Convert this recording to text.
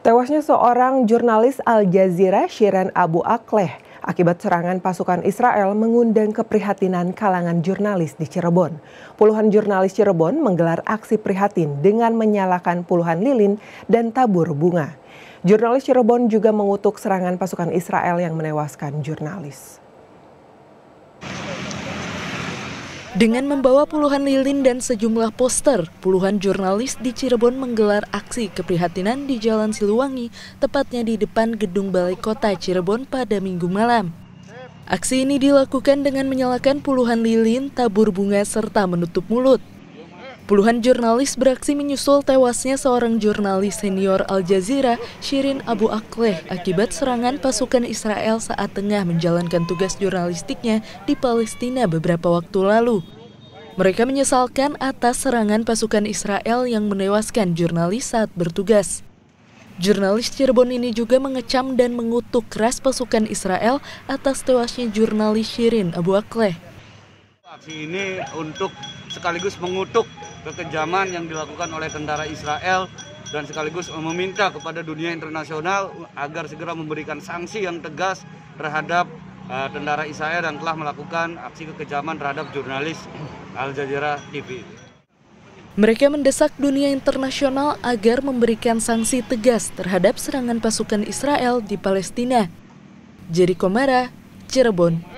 Tewasnya seorang jurnalis Al Jazeera Shiran Abu Akleh akibat serangan pasukan Israel mengundang keprihatinan kalangan jurnalis di Cirebon. Puluhan jurnalis Cirebon menggelar aksi prihatin dengan menyalakan puluhan lilin dan tabur bunga. Jurnalis Cirebon juga mengutuk serangan pasukan Israel yang menewaskan jurnalis. Dengan membawa puluhan lilin dan sejumlah poster, puluhan jurnalis di Cirebon menggelar aksi keprihatinan di Jalan Siluwangi, tepatnya di depan Gedung Balai Kota Cirebon pada minggu malam. Aksi ini dilakukan dengan menyalakan puluhan lilin, tabur bunga, serta menutup mulut. Puluhan jurnalis beraksi menyusul tewasnya seorang jurnalis senior Al Jazeera, Shirin Abu Akleh, akibat serangan pasukan Israel saat tengah menjalankan tugas jurnalistiknya di Palestina beberapa waktu lalu. Mereka menyesalkan atas serangan pasukan Israel yang menewaskan jurnalis saat bertugas. Jurnalis Cirebon ini juga mengecam dan mengutuk keras pasukan Israel atas tewasnya jurnalis Shirin Abu Akleh. Aksi ini untuk sekaligus mengutuk kekejaman yang dilakukan oleh tentara Israel dan sekaligus meminta kepada dunia internasional agar segera memberikan sanksi yang tegas terhadap uh, tentara Israel yang telah melakukan aksi kekejaman terhadap jurnalis Al Jazeera TV. Mereka mendesak dunia internasional agar memberikan sanksi tegas terhadap serangan pasukan Israel di Palestina. Jericho Mara, Cirebon.